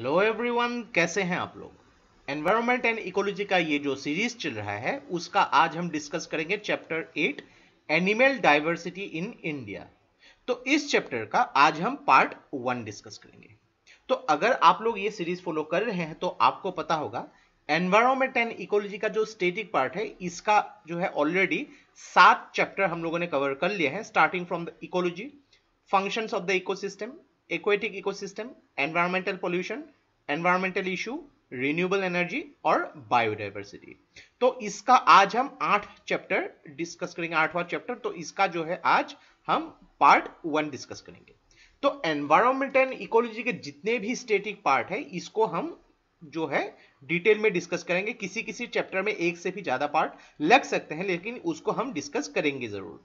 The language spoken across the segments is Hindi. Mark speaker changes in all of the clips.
Speaker 1: हेलो एवरीवन कैसे हैं आप लोग एनवायरमेंट एंड इकोलॉजी का ये जो सीरीज चल रहा है उसका आज हम डिस्कस करेंगे chapter eight animal diversity in India तो इस चैप्टर का आज हम पार्ट वन डिस्कस करेंगे तो अगर आप लोग ये सीरीज फॉलो कर रहे हैं तो आपको पता होगा एनवायरमेंट एंड इकोलॉजी का जो स्टेटिक पार्ट है इसका जो है ऑलरेडी सात चैप्टर हम लोगों ने कवर कर लिए हैं starting from the ecology functions of the ecosystem aquatic ecosystem, environmental pollution, environmental issue, renewable energy और बायोडाइवर्सिटी तो इसका आज हम आठ चैप्टर डिस्कस करेंगे आठवां चैप्टर तो इसका जो है आज हम पार्ट वन डिस्कस करेंगे तो एनवायरमेंट एंड इकोलॉजी के जितने भी स्टेटिक पार्ट है इसको हम जो है डिटेल में डिस्कस करेंगे किसी किसी चैप्टर में एक से भी ज्यादा पार्ट लग सकते हैं लेकिन उसको हम डिस्कस करेंगे जरूर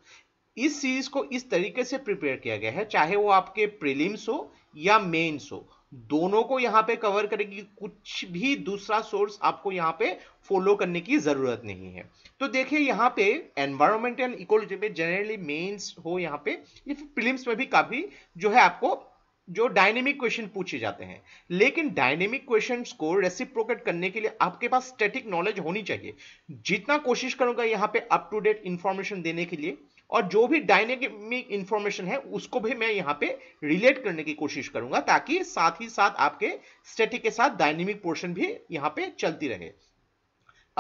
Speaker 1: इस सीरीज को इस तरीके से प्रिपेयर किया गया है चाहे वो आपके प्रीलिम्स हो या मेन्स हो दोनों को यहाँ पे कवर करेगी कुछ भी दूसरा सोर्स आपको यहाँ पे फॉलो करने की जरूरत नहीं है तो देखिए यहां पे एनवायरमेंट एंड इकोलॉजी में जनरली मेंस हो यहाँ पे फिल्म में भी काफी जो है आपको जो डायनेमिक क्वेश्चन पूछे जाते हैं लेकिन डायनेमिक क्वेश्चंस को रेसिप्रोकेट करने के लिए आपके पास स्टैटिक नॉलेज होनी चाहिए जितना कोशिश करूंगा यहाँ पे अप टू डेट इंफॉर्मेशन देने के लिए और जो भी डायनेमिक इंफॉर्मेशन है उसको भी मैं यहाँ पे रिलेट करने की कोशिश करूंगा ताकि साथ ही साथ आपके स्टेटिक के साथ डायनेमिक पोर्शन भी यहाँ पे चलती रहे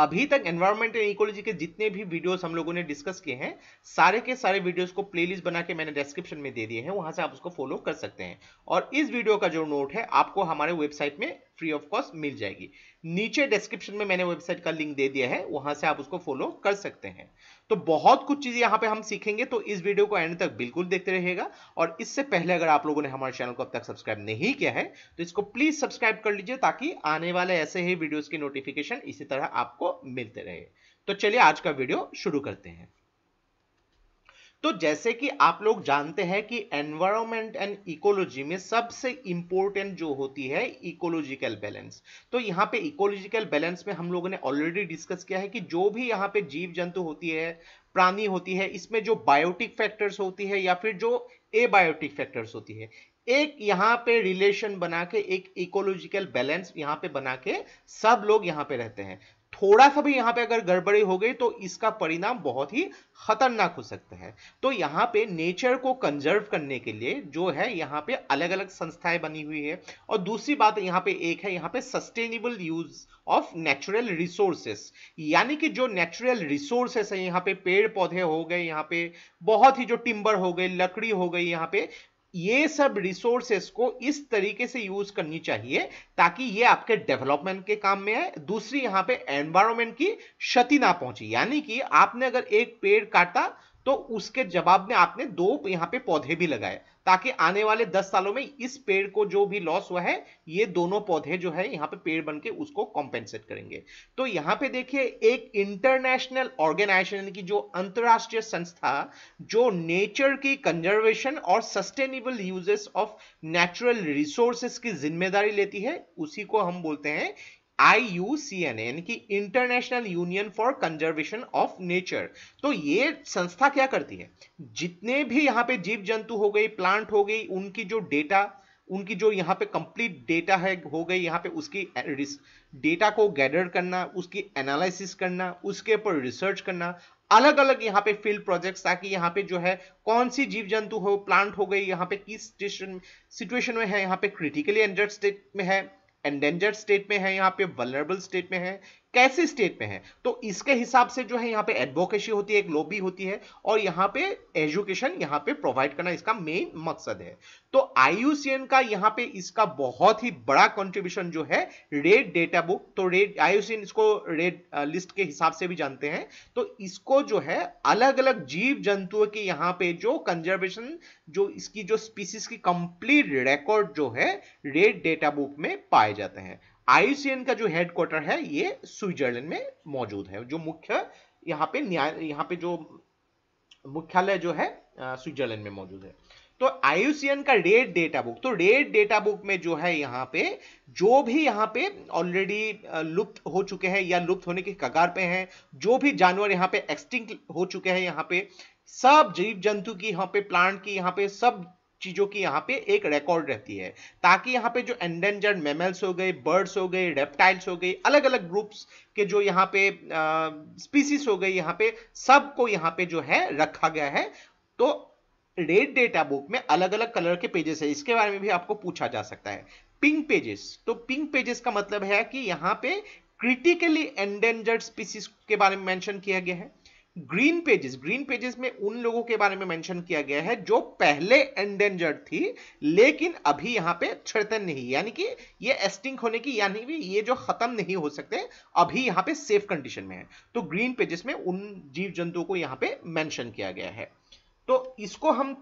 Speaker 1: अभी तक एनवायरमेंट एंड इकोलॉजी के जितने भी वीडियोस हम लोगों ने डिस्कस किए हैं सारे के सारे वीडियोस को प्लेलिस्ट बना के मैंने डिस्क्रिप्शन में दे दिए हैं वहां से आप उसको फॉलो कर सकते हैं और इस वीडियो का जो नोट है आपको हमारे वेबसाइट में फ्री ऑफ कॉस्ट मिल जाएगी नीचे डिस्क्रिप्शन में मैंने वेबसाइट का लिंक दे दिया है वहां से आप उसको फॉलो कर सकते हैं तो बहुत कुछ चीजें यहाँ पे हम सीखेंगे तो इस वीडियो को एंड तक बिल्कुल देखते रहेगा और इससे पहले अगर आप लोगों ने हमारे चैनल को अब तक सब्सक्राइब नहीं किया है तो इसको प्लीज सब्सक्राइब कर लीजिए ताकि आने वाले ऐसे ही वीडियोज की नोटिफिकेशन इसी तरह आपको मिलते रहे तो चलिए आज का वीडियो शुरू करते हैं तो जैसे कि आप लोग जानते हैं कि एनवायरमेंट एंड इकोलॉजी में सबसे इंपॉर्टेंट जो होती है इकोलॉजिकल बैलेंस तो यहाँ पे इकोलॉजिकल बैलेंस में हम लोगों ने ऑलरेडी डिस्कस किया है कि जो भी यहाँ पे जीव जंतु होती है प्राणी होती है इसमें जो बायोटिक फैक्टर्स होती है या फिर जो एबायोटिक फैक्टर्स होती है एक यहाँ पे रिलेशन बना के एक इकोलॉजिकल बैलेंस यहाँ पे बना के सब लोग यहाँ पे रहते हैं थोड़ा सा भी यहाँ पे अगर गड़बड़ी हो गई तो इसका परिणाम बहुत ही खतरनाक हो सकता है तो यहाँ पे नेचर को कंजर्व करने के लिए जो है यहाँ पे अलग अलग संस्थाएं बनी हुई है और दूसरी बात यहाँ पे एक है यहाँ पे sustainable use of natural resources यानी कि जो नेचुरल रिसोर्सेस है यहाँ पे पेड़ पौधे हो गए यहाँ पे बहुत ही जो टिम्बर हो गए लकड़ी हो गई यहाँ पे ये सब रिसोर्सेस को इस तरीके से यूज करनी चाहिए ताकि ये आपके डेवलपमेंट के काम में आए दूसरी यहां पे एनवायरमेंट की क्षति ना पहुंचे यानी कि आपने अगर एक पेड़ काटा तो उसके जवाब में आपने दो यहाँ पे पौधे भी लगाए ताकि आने वाले दस सालों में इस पेड़ को जो भी लॉस हुआ है ये दोनों पौधे जो है यहाँ पे पेड़ बनके उसको कॉम्पेंसेट करेंगे तो यहाँ पे देखिए एक इंटरनेशनल ऑर्गेनाइजेशन की जो अंतर्राष्ट्रीय संस्था जो नेचर की कंजर्वेशन और sustainable uses of natural resources की जिम्मेदारी लेती है उसी को हम बोलते हैं आई यानी कि international union for conservation of nature तो ये संस्था क्या करती है जितने भी यहां पे जीव जंतु हो गई प्लांट हो गई उनकी जो डेटा उनकी जो यहाँ पे कंप्लीट डेटा है हो गई यहाँ पे उसकी डेटा को गैदर करना उसकी एनालिसिस करना उसके ऊपर रिसर्च करना अलग अलग यहाँ पे फील्ड प्रोजेक्ट्स ताकि यहाँ पे जो है कौन सी जीव जंतु हो प्लांट हो गई यहाँ पे किस सिचुएशन में है यहाँ पे क्रिटिकली एंजर्ड स्टेट में है एंडेंजर्ड स्टेट में है यहाँ पे वलरेबल स्टेट में है कैसे स्टेट में है तो इसके हिसाब से जो है यहाँ पे एडवोकेसी होती है एक लॉबी होती है और यहाँ पे एजुकेशन यहाँ पे प्रोवाइड करना इसका मेन मकसद है तो आईयूसीएन का यहाँ पे इसका बहुत ही बड़ा कंट्रीब्यूशन जो है रेड डेटा बुक तो रेड आईयूसीएन इसको रेड लिस्ट uh, के हिसाब से भी जानते हैं तो इसको जो है अलग अलग जीव जंतुओं के यहाँ पे जो कंजर्वेशन जो इसकी जो स्पीसीज की कंप्लीट रिकॉर्ड जो है रेड डेटा बुक में पाए जाते हैं आईसीएन का जो हेडक्वार्टर है ये स्विट्जरलैंड में मौजूद है जो मुख्य यहाँ पे न्याय यहाँ पे जो मुख्यालय जो है स्विट्जरलैंड में मौजूद है तो आयुसीएन का रेड डेटा बुक तो रेड डेटा बुक में जो है यहाँ पे जो भी यहाँ पे ऑलरेडी लुप्त हो चुके हैं या लुप्त होने के कगार पे हैं जो भी जानवर यहाँ पे एक्सटिंक्ट हो चुके हैं यहाँ पे सब जीव जंतु की यहाँ पे प्लांट की यहाँ पे सब चीज़ों की यहाँ पे एक रिकॉर्ड रहती है ताकि यहाँ पे जो एंडेंजर्ड मेमल्स हो गए बर्ड्स हो गए रेप्टाइल्स हो गए अलग अलग ग्रुप्स के जो यहाँ पे स्पीसीज हो गई यहाँ पे सबको यहाँ पे जो है रखा गया है तो रेड डेटा बुक में अलग अलग कलर के पेजेस है इसके बारे में भी आपको पूछा जा सकता है पिंक पेजेस तो पिंक पेजेस का मतलब है कि यहाँ पे क्रिटिकली एंडेंजर्ड स्पीसीज के बारे में मेंशन किया गया है ग्रीन पेजेस ग्रीन पेजेस में उन लोगों के बारे में मेंशन किया गया है जो पहले एंडेंजर्ड थी लेकिन अभी यहां पे छिड़तन नहीं यानी कि ये एस्टिंग होने की यानी भी ये जो खत्म नहीं हो सकते अभी यहां पे सेफ कंडीशन में है तो ग्रीन पेजेस में उन जीव जंतुओं को यहां पे मेंशन किया गया है तो इसको हम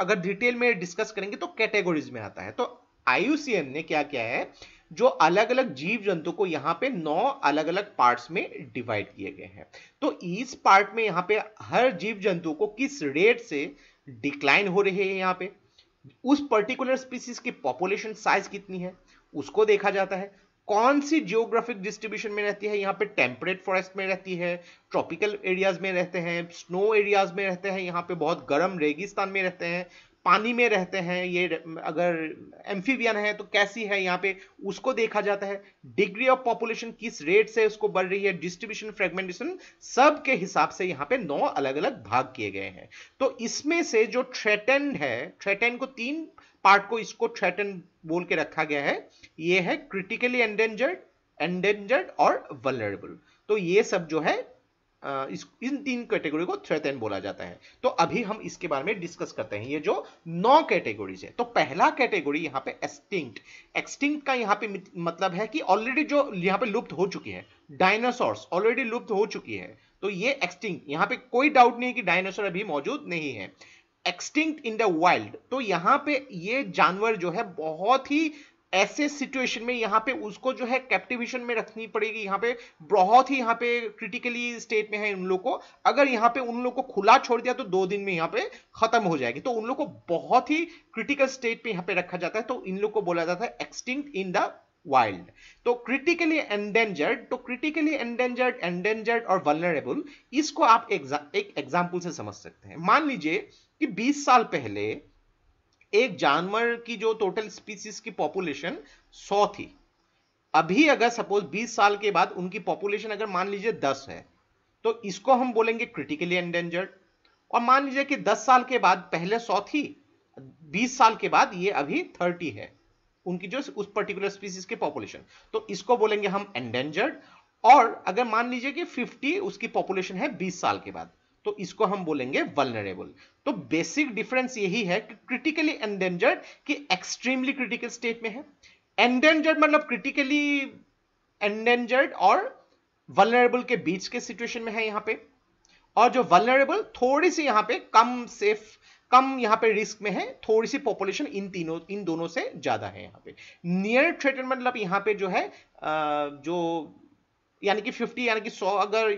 Speaker 1: अगर डिटेल में डिस्कस करेंगे तो कैटेगोरीज में आता है तो आयुसीएम ने क्या किया है जो अलग अलग जीव जंतु को यहाँ पे नौ अलग अलग पार्ट्स में डिवाइड किए गए हैं तो इस पार्ट में यहाँ पे हर जीव जंतु को किस रेट से डिक्लाइन हो रहे हैं यहाँ पे उस पर्टिकुलर स्पीसीज की पॉपुलेशन साइज कितनी है उसको देखा जाता है कौन सी जियोग्राफिक डिस्ट्रीब्यूशन में रहती है यहाँ पे टेम्परेट फॉरेस्ट में रहती है ट्रॉपिकल एरियाज में रहते हैं स्नो एरियाज में रहते हैं यहाँ पे बहुत गर्म रेगिस्तान में रहते हैं पानी में रहते हैं ये अगर एम्फीवियन है तो कैसी है यहाँ पे उसको देखा जाता है डिग्री ऑफ पॉपुलेशन किस रेट से उसको बढ़ रही है डिस्ट्रीब्यूशन फ्रेगमेंटेशन सब के हिसाब से यहाँ पे नौ अलग अलग भाग किए गए हैं तो इसमें से जो थ्रेटेंड है थ्रेटेंड को तीन पार्ट को इसको थ्रेटेंड बोल के रखा गया है ये है क्रिटिकली एंडेंजर्ड एंडेंजर्ड और वलरेबल तो ये सब जो है इस इन तीन कैटेगरी को थ्रेटन बोला जाता है तो अभी हम इसके बारे में डिस्कस करते हैं ये जो नौ कैटेगरीज है तो पहला कैटेगरी यहाँ पे एक्सटिंक्ट एक्सटिंक्ट का यहाँ पे मतलब है कि ऑलरेडी जो यहाँ पे लुप्त हो चुकी है डायनासोर्स ऑलरेडी लुप्त हो चुकी है तो ये एक्सटिंक्ट यहाँ पे कोई डाउट नहीं है कि डायनासोर अभी मौजूद नहीं है एक्सटिंक्ट इन द वाइल्ड तो यहाँ पे ये जानवर जो है बहुत ही ऐसे सिचुएशन में यहाँ पे उसको जो है कैप्टिवेशन में रखनी पड़ेगी यहाँ पे बहुत ही यहाँ पे क्रिटिकली स्टेट में है उन लोग को अगर यहाँ पे उन लोग को खुला छोड़ दिया तो दो दिन में यहाँ पे खत्म हो जाएगी तो उन लोग को बहुत ही क्रिटिकल स्टेट पे यहाँ पे रखा जाता है तो इन लोग को बोला जाता है एक्सटिंक्ट इन द वाइल्ड तो क्रिटिकली एंडेंजर्ड तो क्रिटिकली एंडेंजर्ड एंडेंजर्ड और वलनरेबल इसको आप एक एग्जाम्पल से समझ सकते हैं मान लीजिए कि 20 साल पहले एक जानवर की जो टोटल स्पीसीज की पॉपुलेशन 100 थी अभी अगर सपोज 20 साल के बाद उनकी पॉपुलेशन अगर मान लीजिए 10 है तो इसको हम बोलेंगे क्रिटिकली एंडेंजर्ड और मान लीजिए कि 10 साल के बाद पहले 100 थी 20 साल के बाद ये अभी 30 है उनकी जो उस पर्टिकुलर स्पीसीज की पॉपुलेशन तो इसको बोलेंगे हम एंडेंजर्ड और अगर मान लीजिए कि 50 उसकी पॉपुलेशन है 20 साल के बाद तो इसको हम बोलेंगे वलनरेबल तो बेसिक डिफरेंस यही है कि क्रिटिकली एंडेंजर्ड कि एक्सट्रीमली क्रिटिकल स्टेट में है एंडेंजर्ड मतलब क्रिटिकली एंडेंजर्ड और वलनरेबल के बीच के सिचुएशन में है यहां पे और जो वलनरेबल थोड़ी सी यहां पे कम सेफ कम यहां पे रिस्क में है थोड़ी सी पॉपुलेशन इन तीनों इन दोनों से ज्यादा है यहां पे नियर थ्रेटन मतलब यहां पे जो है जो यानी कि 50 यानी कि 100 अगर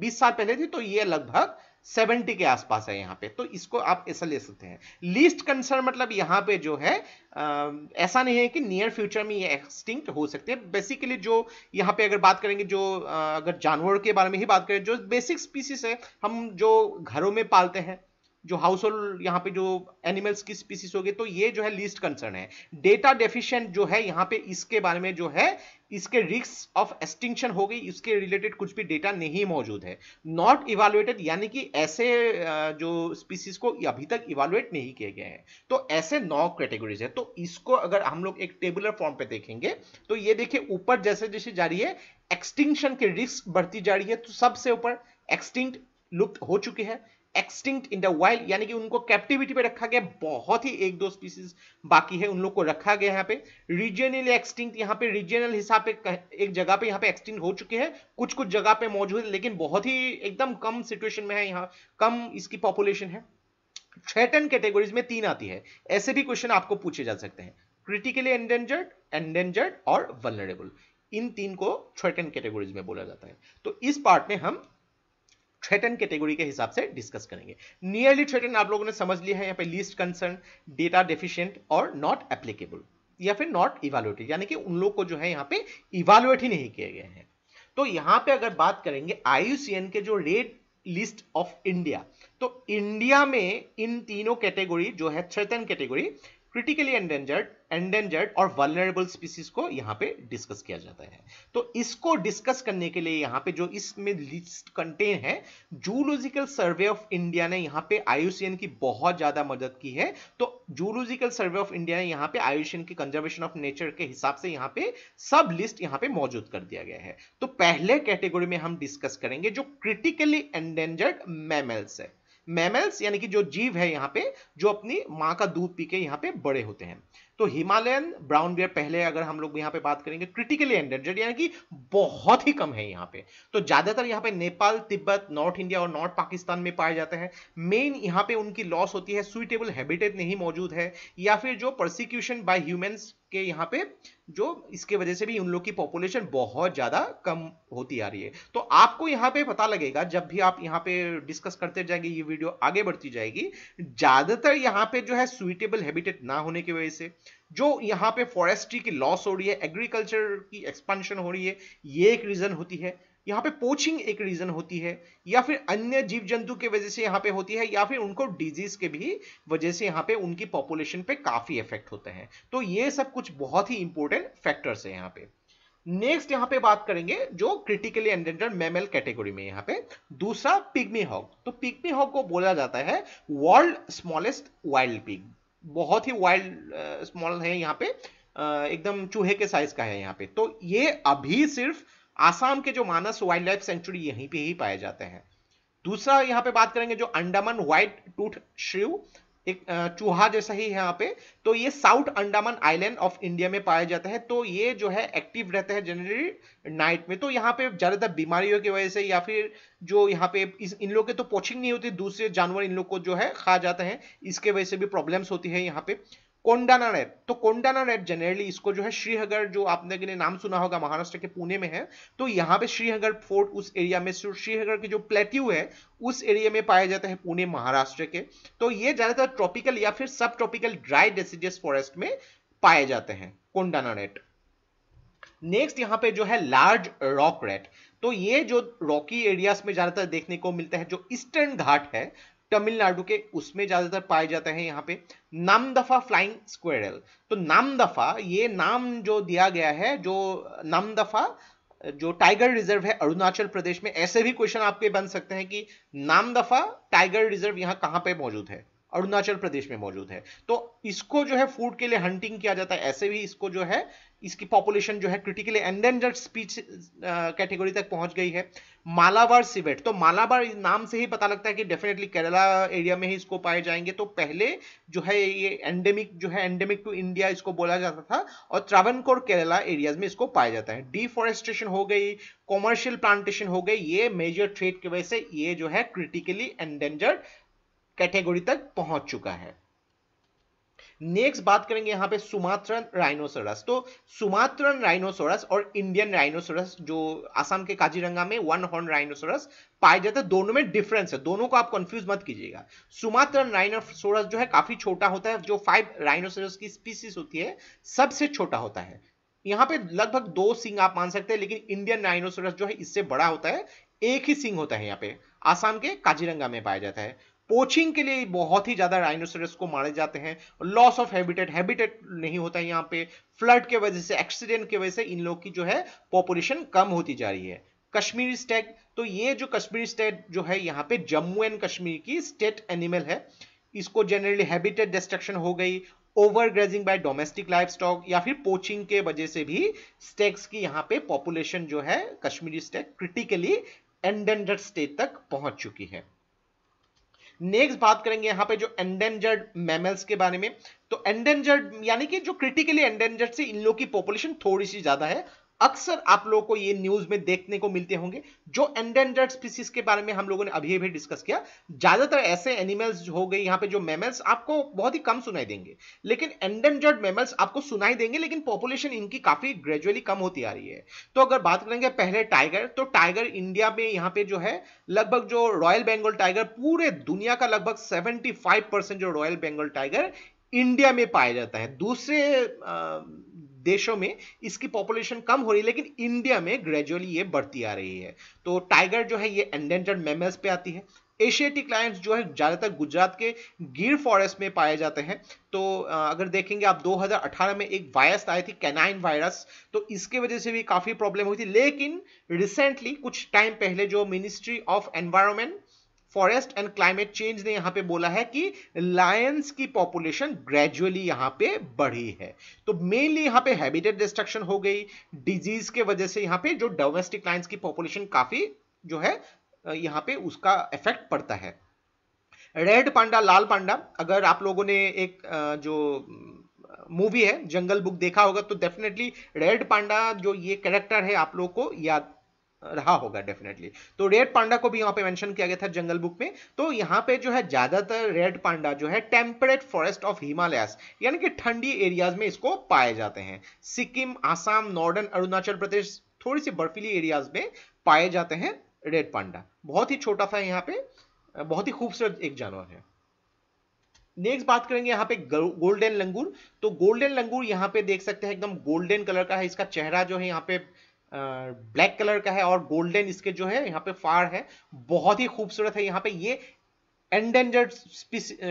Speaker 1: 20 साल पहले थी तो ये लगभग 70 के आसपास है यहाँ पे तो इसको आप ऐसा ले सकते हैं लीस्ट कंसर्न मतलब यहाँ पे जो है आ, ऐसा नहीं है कि नियर फ्यूचर में ये एक्सटिंक्ट हो सकते हैं बेसिकली जो यहाँ पे अगर बात करेंगे जो अगर जानवर के बारे में ही बात करें जो बेसिक स्पीसीज है हम जो घरों में पालते हैं जो हाउस होल्ड यहाँ पे जो एनिमल्स की स्पीसीज होगी तो ये जो है लीस्ट कंसर्न है डेटा डेफिशिएंट जो है यहाँ पे इसके बारे में जो है इसके रिस्क ऑफ एक्सटिंक्शन हो गई इसके रिलेटेड कुछ भी डेटा नहीं मौजूद है नॉट इवालुएटेड यानी कि ऐसे जो स्पीसीज को अभी तक इवालुएट नहीं किए गए हैं तो ऐसे नौ कैटेगरीज है तो इसको अगर हम लोग एक टेबुलर फॉर्म पे देखेंगे तो ये देखिए ऊपर जैसे जैसे जा रही है एक्सटिंक्शन के रिस्क बढ़ती जा रही है तो सबसे ऊपर एक्सटिंक्ट लुप्त हो चुके हैं एक्सटिंक्ट इन द वाइल्ड यानी कि उनको कैप्टिविटी पे रखा गया बहुत ही एक दो स्पीसीज बाकी है उन लोग को रखा गया यहाँ पे रीजनली एक्सटिंक्ट यहाँ पे रीजनल हिसाब पे एक जगह पे यहाँ पे एक्सटिंक्ट हो चुके हैं कुछ कुछ जगह पे मौजूद है लेकिन बहुत ही एकदम कम सिचुएशन में है यहाँ कम इसकी पॉपुलेशन है थ्रेटन कैटेगरीज में तीन आती है ऐसे भी क्वेश्चन आपको पूछे जा सकते हैं क्रिटिकली एंडेंजर्ड एंडेंजर्ड और वलनरेबल इन तीन को थ्रेटन कैटेगरीज में बोला जाता है तो इस पार्ट में हम थ्रेटन कैटेगरी के हिसाब से डिस्कस करेंगे नियरली थ्रेटन आप लोगों ने समझ लिया है यहाँ पे लिस्ट कंसर्न डेटा डेफिशिएंट और नॉट एप्लीकेबल या फिर नॉट इवालुएटेड यानी कि उन लोग को जो है यहाँ पे इवालुएट ही नहीं किए गए हैं तो यहाँ पे अगर बात करेंगे आईयूसीएन के जो रेट लिस्ट ऑफ इंडिया तो इंडिया में इन तीनों कैटेगरी जो है threatened category critically endangered endangered और वलरेबल स्पीसीज को यहाँ पे डिस्कस किया जाता है तो इसको डिस्कस करने के लिए यहाँ पे जो इसमें लिस्ट कंटेन है जूलॉजिकल सर्वे ऑफ इंडिया ने यहाँ पे आयुषियन की बहुत ज्यादा मदद की है तो जूलॉजिकल सर्वे ऑफ इंडिया ने यहाँ पे आयुषियन की कंजर्वेशन ऑफ नेचर के हिसाब से यहाँ पे सब लिस्ट यहाँ पे मौजूद कर दिया गया है तो पहले कैटेगरी में हम डिस्कस करेंगे जो क्रिटिकली एंडेंजर्ड मैमल्स है मैमल्स यानी कि जो जीव है यहाँ पे जो अपनी माँ का दूध पी के यहाँ पे बड़े होते हैं तो हिमालयन ब्राउन बियर पहले अगर हम लोग यहाँ पे बात करेंगे क्रिटिकली एंडेंजर्ड यानी कि बहुत ही कम है यहाँ पे तो ज्यादातर यहाँ पे नेपाल तिब्बत नॉर्थ इंडिया और नॉर्थ पाकिस्तान में पाए जाते हैं मेन यहाँ पे उनकी लॉस होती है सुइटेबल हैबिटेट नहीं मौजूद है या फिर जो प्रोसिक्यूशन बाय ह्यूमेंस के यहाँ पे जो इसके वजह से भी उन लोग की पॉपुलेशन बहुत ज़्यादा कम होती आ रही है तो आपको यहाँ पे पता लगेगा जब भी आप यहाँ पे डिस्कस करते जाएंगे ये वीडियो आगे बढ़ती जाएगी ज़्यादातर यहाँ पे जो है सुइटेबल हैबिटेट ना होने की वजह से जो यहाँ पे फॉरेस्ट्री की लॉस हो रही है एग्रीकल्चर की एक्सपांशन हो रही है ये एक रीज़न होती है यहाँ पे पोचिंग एक रीजन होती है या फिर अन्य जीव जंतु के वजह से यहाँ पे होती है या फिर उनको डिजीज के भी वजह से यहाँ पे उनकी पॉपुलेशन पे काफी इफेक्ट होते हैं तो ये सब कुछ बहुत ही इंपॉर्टेंट फैक्टर्स है यहाँ पे नेक्स्ट यहाँ पे बात करेंगे जो क्रिटिकली एंडेंडर्ड मेमल कैटेगरी में यहाँ पे दूसरा पिग्मी हॉग तो पिग्मी हॉग को बोला जाता है वर्ल्ड स्मॉलेस्ट वाइल्ड पिग बहुत ही वाइल्ड स्मॉल है यहाँ पे एकदम चूहे के साइज का है यहाँ पे तो ये अभी सिर्फ आसाम के जो मानस वाइल्ड लाइफ सेंचुरी यहीं पे ही पाए जाते हैं दूसरा यहाँ पे बात करेंगे जो अंडमान व्हाइट टूथ श्रिव एक चूहा जैसा ही है यहाँ पे तो ये south Andaman island of India में पाए जाते हैं तो ये जो है एक्टिव रहते हैं जनरली नाइट में तो यहाँ पे ज़्यादातर बीमारियों की वजह से या फिर जो यहाँ पे इस इन लोग के तो पोचिंग नहीं होती दूसरे जानवर इन लोग को जो है खा जाते हैं इसके वजह से भी प्रॉब्लम्स होती है यहाँ पे कोंडाना नेट तो कोंडाना नेट जनरली इसको जो है श्रीहगर जो आपने के लिए नाम सुना होगा महाराष्ट्र के पुणे में है तो यहाँ पे श्रीहगर फोर्ट उस एरिया में श्रीनगर के जो प्लेट्यू है उस एरिया में पाया जाता है पुणे महाराष्ट्र के तो ये ज्यादातर ट्रॉपिकल या फिर सब ट्रॉपिकल ड्राई डेसिडियस फॉरेस्ट में पाए जाते हैं कोंडाना नेट नेक्स्ट यहाँ पे जो है लार्ज रॉक रेट तो ये जो रॉकी एरियाज में ज्यादातर देखने को मिलता है जो ईस्टर्न घाट है तमिलनाडु के उसमें ज्यादातर पाए जाते हैं यहाँ पे नामदफा फ्लाइंग स्क्वेरल तो नामदफा ये नाम जो दिया गया है जो नामदफा जो टाइगर रिजर्व है अरुणाचल प्रदेश में ऐसे भी क्वेश्चन आपके बन सकते हैं कि नामदफा टाइगर रिजर्व यहाँ कहाँ पे मौजूद है अरुणाचल प्रदेश में मौजूद है तो इसको जो है फूड के लिए हंटिंग किया जाता है ऐसे भी इसको जो है इसकी पॉपुलेशन जो है क्रिटिकली एंडेंजर्ड स्पीच कैटेगरी तक पहुंच गई है मालाबार सिवेट तो मालाबार नाम से ही पता लगता है कि डेफिनेटली केरला एरिया में ही इसको पाए जाएंगे तो पहले जो है ये एंडेमिक जो है एंडेमिक टू इंडिया इसको बोला जाता था और त्रावणकोर केरला एरियाज में इसको पाया जाता है डिफॉरेस्टेशन हो गई कॉमर्शियल प्लांटेशन हो गई ये मेजर ट्रेड की वजह से ये जो है क्रिटिकली एंडेंजर्ड कैटेगरी तक पहुंच चुका है नेक्स्ट बात करेंगे यहां पे सुमात्रन राइनोसोरस तो सुमात्रन राइनोसोरस और इंडियन राइनोसोरस जो आसाम के काजीरंगा में वन हॉर्न राइनोसोरस पाए जाते हैं दोनों में डिफरेंस है दोनों को आप कंफ्यूज मत कीजिएगा सुमात्रन राइनोसोरस जो है काफी छोटा होता है जो फाइव राइनोसोरस की स्पीसीज होती है सबसे छोटा होता है यहाँ पे लगभग दो सिंग आप मान सकते हैं लेकिन इंडियन राइनोसोरस जो है इससे बड़ा होता है एक ही सिंग होता है यहाँ पे आसाम के काजीरंगा में पाया जाता है पोचिंग के लिए बहुत ही ज्यादा डायनोसोरस को मारे जाते हैं लॉस ऑफ हैबिटेट हैबिटेट नहीं होता है यहाँ पे फ्लड के वजह से एक्सीडेंट के वजह से इन लोग की जो है पॉपुलेशन कम होती जा रही है कश्मीरी स्टेट तो ये जो कश्मीरी स्टेट जो है यहाँ पे जम्मू एंड कश्मीर की स्टेट एनिमल है इसको जनरली हैबिटेट डिस्ट्रक्शन हो गई overgrazing by domestic livestock या फिर पोचिंग के वजह से भी स्टेक्स की यहाँ पे पॉपुलेशन जो है Kashmiri stag critically endangered तक पहुंच चुकी है नेक्स्ट बात करेंगे यहां पे जो एंडेंजर्ड मैमल्स के बारे में तो एंडेंजर्ड यानी कि जो क्रिटिकली एंडेंजर्ड से इन लोग की पॉपुलेशन थोड़ी सी ज्यादा है अक्सर आप लोगों को ये न्यूज में देखने को मिलते होंगे जो एंडेंडर्ड स्पीसीज के बारे में हम लोगों ने अभी अभी डिस्कस किया ज्यादातर ऐसे एनिमल्स हो गए यहाँ पे जो मेमल्स आपको बहुत ही कम सुनाई देंगे लेकिन एंडेंडर्ड मेमल्स आपको सुनाई देंगे लेकिन पॉपुलेशन इनकी काफी ग्रेजुअली कम होती आ रही है तो अगर बात करेंगे पहले टाइगर तो टाइगर इंडिया में यहाँ पे जो है लगभग जो रॉयल बेंगल टाइगर पूरे दुनिया का लगभग सेवेंटी जो रॉयल बेंगल टाइगर इंडिया में पाया जाता है दूसरे देशों में इसकी पॉपुलेशन कम हो रही है लेकिन इंडिया में ग्रेजुअली ये बढ़ती आ रही है तो टाइगर जो है ये एंडेंटेड मेमल्स पे आती है एशियाटिक लायंस जो है ज़्यादातर गुजरात के गिर फॉरेस्ट में पाए जाते हैं तो अगर देखेंगे आप 2018 में एक वायरस आई थी कैनाइन वायरस तो इसके वजह से भी काफ़ी प्रॉब्लम हुई थी लेकिन रिसेंटली कुछ टाइम पहले जो ministry of environment forest and climate change ने यहाँ पे बोला है कि लायंस की पॉपुलेशन ग्रेजुअली यहां पे बढ़ी है तो मेनली यहां पे हैबिटेट डिस्ट्रक्शन हो गई डिजीज के वजह से यहां पे जो डोमेस्टिक लायंस की पॉपुलेशन काफी जो है यहाँ पे उसका इफेक्ट पड़ता है रेड पांडा लाल पांडा अगर आप लोगों ने एक जो मूवी है जंगल बुक देखा होगा तो डेफिनेटली रेड पांडा जो ये कैरेक्टर है आप लोगों को याद रहा होगा डेफिनेटली तो रेड पांडा को भी यहाँ पे मेंशन किया गया था जंगल बुक में तो यहाँ पे जो है ज्यादातर रेड पांडा जो है टेम्परेट फॉरेस्ट ऑफ हिमालयस यानी कि ठंडी एरियाज में इसको पाए जाते हैं सिक्किम आसाम नॉर्दर्न अरुणाचल प्रदेश थोड़ी सी बर्फीली एरियाज में पाए जाते हैं रेड पांडा बहुत ही छोटा सा यहाँ पे बहुत ही खूबसूरत एक जानवर है नेक्स्ट बात करेंगे यहाँ पे गोल्डन लंगूर तो गोल्डन लंगूर यहाँ पे देख सकते हैं एकदम गोल्डन कलर का है इसका चेहरा जो है यहाँ पे ब्लैक कलर का है और गोल्डन इसके जो है यहाँ पे फार है बहुत ही खूबसूरत है यहाँ पे ये एंडेंजर्ड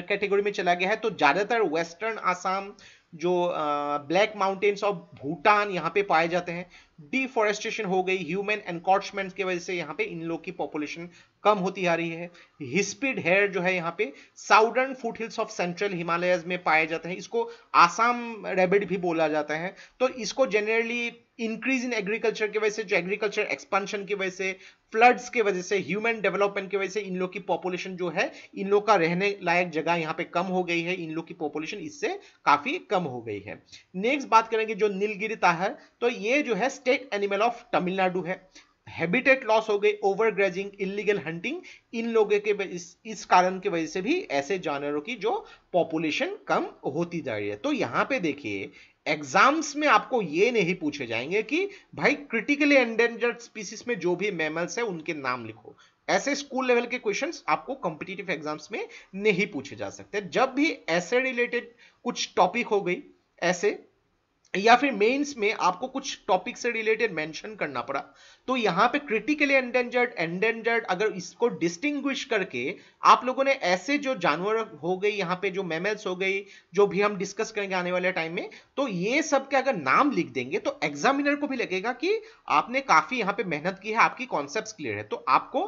Speaker 1: कैटेगरी में चला गया है तो ज्यादातर वेस्टर्न आसाम जो ब्लैक माउंटेन्स ऑफ भूटान यहाँ पे पाए जाते हैं डिफॉरेस्टेशन हो गई ह्यूमन एनकॉचमेंट की वजह से यहाँ पे इन लोग की पॉपुलेशन कम होती आ रही है हिस्पिड हेयर जो है यहाँ पे southern foothills of central Himalaya में पाए जाते हैं इसको आसाम रेबिड भी बोला जाता है तो इसको जनरली इंक्रीज इन एग्रीकल्चर की वजह से जो एग्रीकल्चर एक्सपांशन की वजह से फ्लड्स के वजह से ह्यूमन डेवलपमेंट की वजह से इन लोग की पॉपुलेशन जो है इन लोग का रहने लायक जगह यहाँ पे कम हो गई है इन लोग की पॉपुलेशन इससे काफी कम हो गई है नेक्स्ट बात करेंगे जो नीलगिरी ता है तो ये जो है स्टेट एनिमल ऑफ तमिलनाडु है हैबिटेट लॉस हो गई ओवर ग्रेजिंग इलीगल हंटिंग इन लोगों के इस, इस कारण की वजह से भी ऐसे जानवरों की जो पॉपुलेशन कम होती जा रही है तो यहां पे देखिए एग्जाम्स में आपको ये नहीं पूछे जाएंगे कि भाई क्रिटिकली एंडेंजर्ड स्पीसीज में जो भी मेमल्स है उनके नाम लिखो ऐसे स्कूल लेवल के क्वेश्चंस आपको कॉम्पिटिटिव एग्जाम्स में नहीं पूछे जा सकते जब भी ऐसे रिलेटेड कुछ टॉपिक हो गई ऐसे या फिर मेंस में आपको कुछ टॉपिक से रिलेटेड मेंशन करना पड़ा तो यहां पे क्रिटिकली एंडेंजर्ड एंडेंजर्ड अगर इसको डिस्टिंग्विश करके आप लोगों ने ऐसे जो जानवर हो गई यहां पे जो मेमल्स हो गई जो भी हम डिस्कस करेंगे आने वाले टाइम में तो ये सब के अगर नाम लिख देंगे तो एग्जामिनर को भी लगेगा कि आपने काफी यहां पे मेहनत की है आपकी कॉन्सेप्ट क्लियर है तो आपको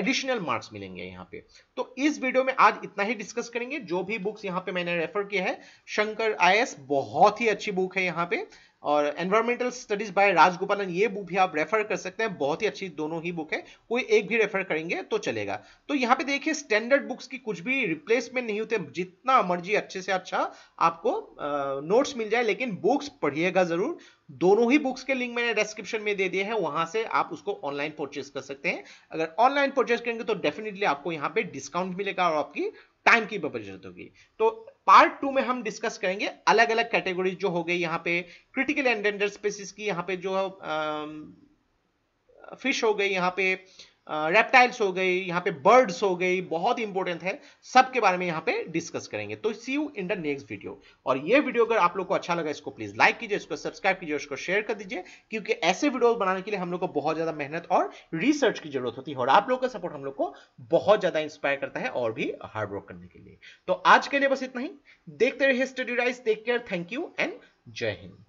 Speaker 1: एडिशनल मार्क्स मिलेंगे यहाँ पे तो इस वीडियो में आज इतना ही डिस्कस करेंगे जो भी बुक्स यहाँ पे मैंने रेफर किया है शंकर आई बहुत ही अच्छी बुक है यहाँ पे और एनवायरमेंटल स्टडीज बाय राजगोपालन ये बुक भी आप रेफर कर सकते हैं बहुत ही अच्छी दोनों ही बुक है कोई एक भी रेफर करेंगे तो चलेगा तो यहाँ पे देखिए स्टैंडर्ड बुक्स की कुछ भी रिप्लेसमेंट नहीं होते जितना मर्जी अच्छे से अच्छा आपको नोट्स मिल जाए लेकिन बुक्स पढ़िएगा जरूर दोनों ही बुक्स के लिंक मैंने डिस्क्रिप्शन में दे दिए हैं वहां से आप उसको ऑनलाइन परचेस कर सकते हैं अगर ऑनलाइन परचेस करेंगे तो डेफिनेटली आपको यहाँ पे डिस्काउंट मिलेगा और आपकी टाइम की बचत होगी तो पार्ट टू में हम डिस्कस करेंगे अलग अलग कैटेगरीज जो हो गई यहाँ पे क्रिटिकल एंडेंजर स्पेसिस की यहाँ पे जो फिश हो गई यहाँ पे रेप्टाइल्स हो गई यहाँ पे बर्ड्स हो गई बहुत इंपॉर्टेंट है सब के बारे में यहाँ पे डिस्कस करेंगे तो see you in the next video और ये वीडियो अगर आप लोग को अच्छा लगा इसको प्लीज लाइक कीजिए इसको सब्सक्राइब कीजिए उसको शेयर कर दीजिए क्योंकि ऐसे वीडियोज बनाने के लिए हम लोग को बहुत ज्यादा मेहनत और रिसर्च की जरूरत होती है और आप लोग का सपोर्ट हम लोग को बहुत ज्यादा इंस्पायर करता है और भी हार्डवर्क करने के लिए तो आज के लिए बस इतना ही देखते रहिए study rise take care thank you and जय हिंद